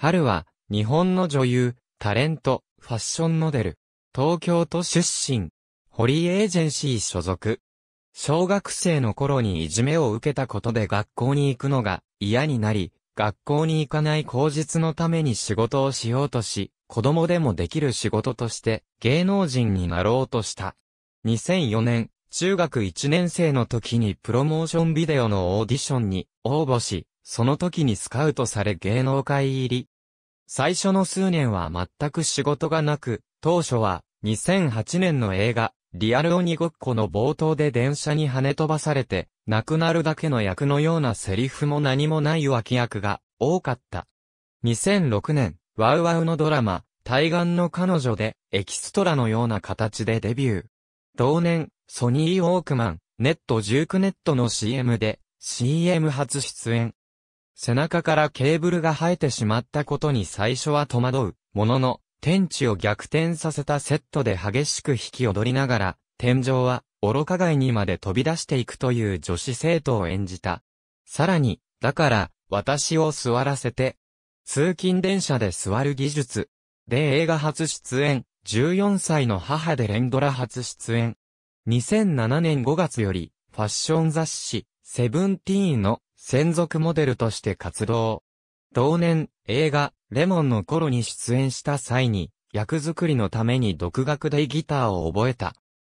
春は、日本の女優、タレント、ファッションモデル、東京都出身、ホリーエージェンシー所属。小学生の頃にいじめを受けたことで学校に行くのが嫌になり、学校に行かない口実のために仕事をしようとし、子供でもできる仕事として芸能人になろうとした。2004年、中学1年生の時にプロモーションビデオのオーディションに応募し、その時にスカウトされ芸能界入り。最初の数年は全く仕事がなく、当初は2008年の映画、リアル鬼ごっこの冒頭で電車に跳ね飛ばされて、亡くなるだけの役のようなセリフも何もない脇役が多かった。2006年、ワウワウのドラマ、対岸の彼女で、エキストラのような形でデビュー。同年、ソニー・ウォークマン、ネット19ネットの CM で、CM 初出演。背中からケーブルが生えてしまったことに最初は戸惑う、ものの、天地を逆転させたセットで激しく引き踊りながら、天井は愚か外にまで飛び出していくという女子生徒を演じた。さらに、だから、私を座らせて、通勤電車で座る技術、で映画初出演、14歳の母で連ドラ初出演。2007年5月より、ファッション雑誌、セブンティーンの専属モデルとして活動。同年、映画、レモンの頃に出演した際に、役作りのために独学でギターを覚えた。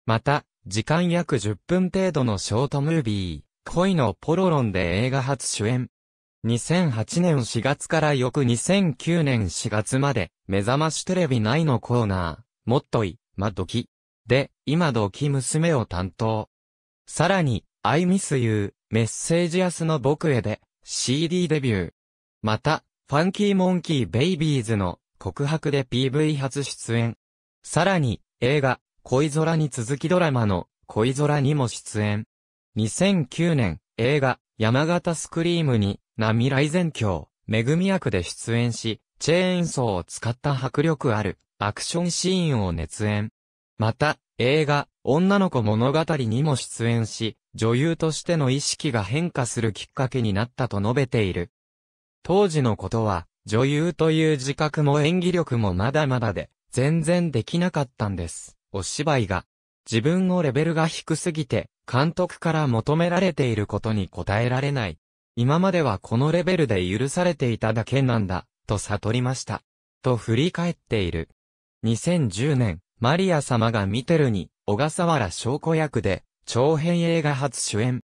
また、時間約10分程度のショートムービー、恋のポロロンで映画初主演。2008年4月から翌2009年4月まで、目覚ましテレビ内のコーナー、もっとい、まどき。で、今どき娘を担当。さらに、I Miss You、メッセージアスの僕へで CD デビュー。また、ファンキーモンキーベイビーズの告白で PV 初出演。さらに、映画、恋空に続きドラマの恋空にも出演。2009年、映画、山形スクリームに、波雷前橋、めぐみ役で出演し、チェーンソーを使った迫力あるアクションシーンを熱演。また、映画、女の子物語にも出演し、女優としての意識が変化するきっかけになったと述べている。当時のことは、女優という自覚も演技力もまだまだで、全然できなかったんです。お芝居が。自分のレベルが低すぎて、監督から求められていることに応えられない。今まではこのレベルで許されていただけなんだ、と悟りました。と振り返っている。2010年、マリア様が見てるに、小笠原翔子役で、長編映画初主演。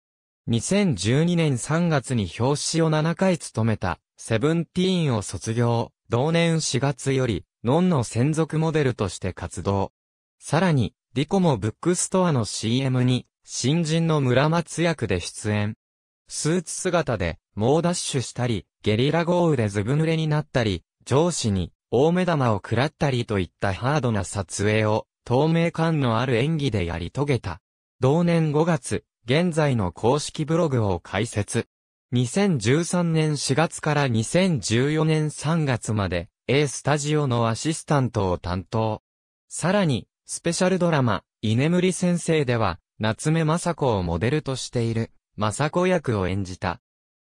2012年3月に表紙を7回務めた、セブンティーンを卒業、同年4月より、ノンの専属モデルとして活動。さらに、ディコモブックストアの CM に、新人の村松役で出演。スーツ姿で、猛ダッシュしたり、ゲリラ豪雨でずぶ濡れになったり、上司に、大目玉を食らったりといったハードな撮影を、透明感のある演技でやり遂げた。同年5月、現在の公式ブログを開設。2013年4月から2014年3月まで、A スタジオのアシスタントを担当。さらに、スペシャルドラマ、居眠り先生では、夏目雅子をモデルとしている、雅子役を演じた。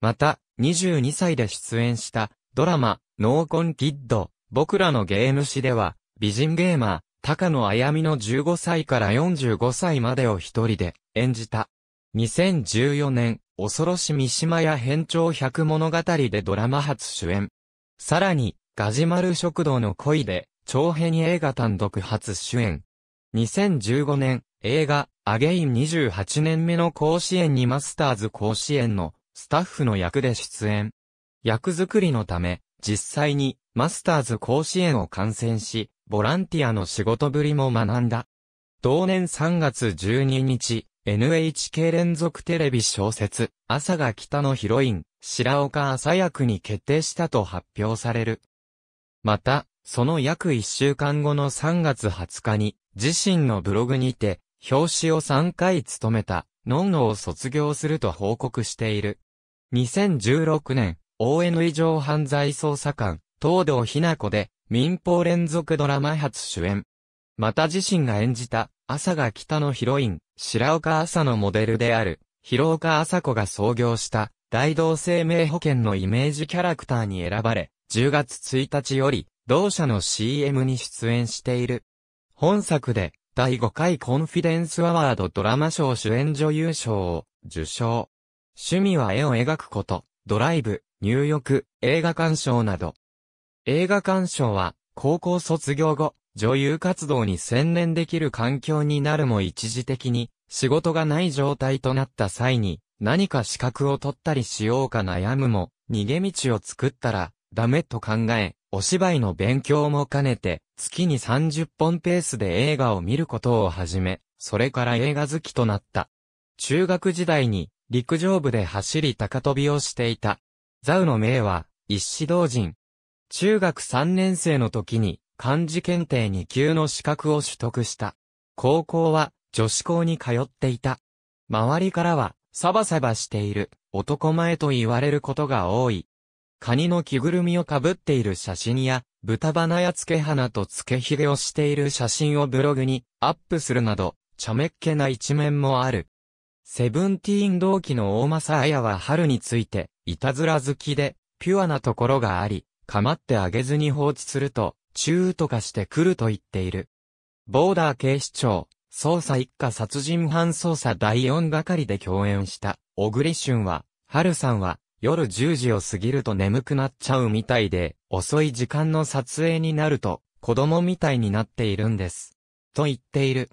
また、22歳で出演した、ドラマ、ノーコンキッド、僕らのゲーム誌では、美人ゲーマー、高野あやみの15歳から45歳までを一人で演じた。2014年、恐ろし三島や変調百物語でドラマ初主演。さらに、ガジマル食堂の恋で、長編映画単独初主演。2015年、映画、アゲイン28年目の甲子園にマスターズ甲子園のスタッフの役で出演。役作りのため、実際にマスターズ甲子園を観戦し、ボランティアの仕事ぶりも学んだ。同年3月12日、NHK 連続テレビ小説、朝が来たのヒロイン、白岡朝役に決定したと発表される。また、その約1週間後の3月20日に、自身のブログにて、表紙を3回務めた、ノンノを卒業すると報告している。2016年、ON 以異常犯罪捜査官、東堂ひな子で、民放連続ドラマ初主演。また自身が演じた、朝が北のヒロイン、白岡朝のモデルである、広岡朝子が創業した、大同生命保険のイメージキャラクターに選ばれ、10月1日より、同社の CM に出演している。本作で、第5回コンフィデンスアワードドラマ賞主演女優賞を受賞。趣味は絵を描くこと、ドライブ、入浴、映画鑑賞など、映画鑑賞は、高校卒業後、女優活動に専念できる環境になるも一時的に、仕事がない状態となった際に、何か資格を取ったりしようか悩むも、逃げ道を作ったら、ダメと考え、お芝居の勉強も兼ねて、月に30本ペースで映画を見ることを始め、それから映画好きとなった。中学時代に、陸上部で走り高跳びをしていた。ザウの名は、一子同人、中学3年生の時に漢字検定2級の資格を取得した。高校は女子校に通っていた。周りからはサバサバしている男前と言われることが多い。カニの着ぐるみをかぶっている写真や、豚鼻や付け鼻と付けひげをしている写真をブログにアップするなど、茶目っ気な一面もある。セブンティーン同期の大政彩は春について、いたずら好きで、ピュアなところがあり、構ってあげずに放置すると、中とかしてくると言っている。ボーダー警視庁、捜査一課殺人犯捜査第4係で共演した、小栗旬は、春さんは、夜10時を過ぎると眠くなっちゃうみたいで、遅い時間の撮影になると、子供みたいになっているんです。と言っている。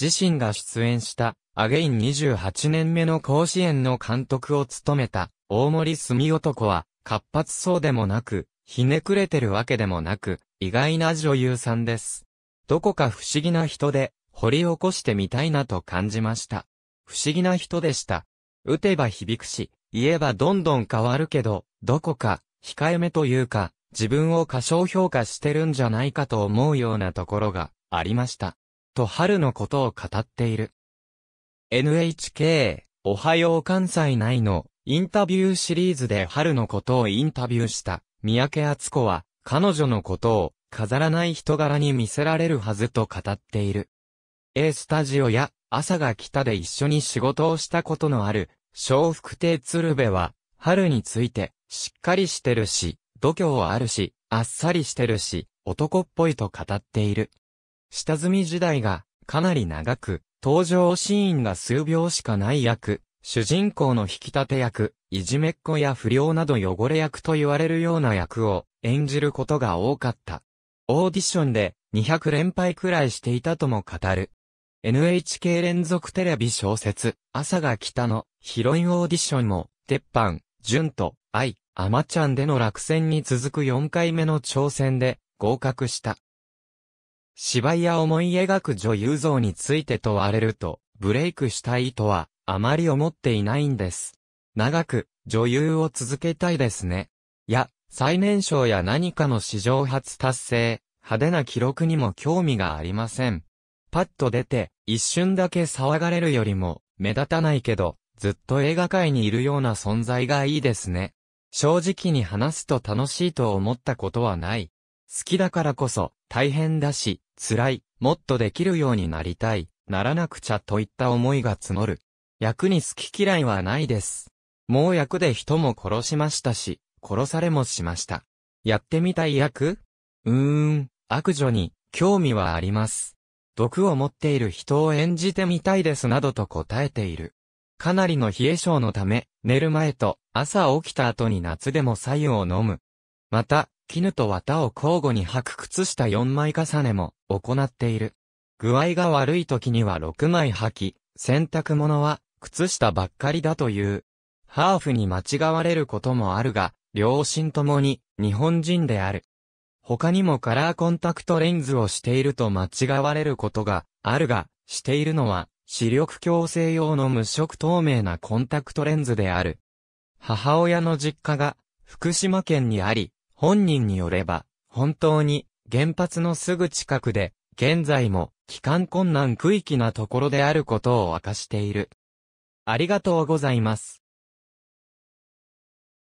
自身が出演した、アゲイン28年目の甲子園の監督を務めた、大森住男は、活発そうでもなく、ひねくれてるわけでもなく、意外な女優さんです。どこか不思議な人で、掘り起こしてみたいなと感じました。不思議な人でした。打てば響くし、言えばどんどん変わるけど、どこか、控えめというか、自分を過小評価してるんじゃないかと思うようなところがありました。と春のことを語っている。NHK、おはよう関西内のインタビューシリーズで春のことをインタビューした、三宅敦子は、彼女のことを、飾らない人柄に見せられるはずと語っている。A スタジオや、朝が来たで一緒に仕事をしたことのある、笑福亭鶴瓶は、春について、しっかりしてるし、度胸あるし、あっさりしてるし、男っぽいと語っている。下積み時代が、かなり長く、登場シーンが数秒しかない役、主人公の引き立て役、いじめっ子や不良など汚れ役と言われるような役を演じることが多かった。オーディションで200連敗くらいしていたとも語る。NHK 連続テレビ小説、朝が来たの、ヒロインオーディションも、鉄板、純と、愛、アマちゃんでの落選に続く4回目の挑戦で、合格した。芝居や思い描く女優像について問われると、ブレイクした意図は、あまり思っていないんです。長く、女優を続けたいですね。や、最年少や何かの史上初達成、派手な記録にも興味がありません。パッと出て、一瞬だけ騒がれるよりも、目立たないけど、ずっと映画界にいるような存在がいいですね。正直に話すと楽しいと思ったことはない。好きだからこそ、大変だし、辛い、もっとできるようになりたい、ならなくちゃといった思いが募る。役に好き嫌いはないです。もう役で人も殺しましたし、殺されもしました。やってみたい役うーん、悪女に興味はあります。毒を持っている人を演じてみたいですなどと答えている。かなりの冷え性のため、寝る前と朝起きた後に夏でも左右を飲む。また、絹と綿を交互に履く靴下4枚重ねも行っている。具合が悪い時には6枚履き、洗濯物は靴下ばっかりだという。ハーフに間違われることもあるが、両親ともに日本人である。他にもカラーコンタクトレンズをしていると間違われることがあるが、しているのは視力矯正用の無色透明なコンタクトレンズである。母親の実家が福島県にあり、本人によれば、本当に原発のすぐ近くで、現在も帰還困難区域なところであることを明かしている。ありがとうございます。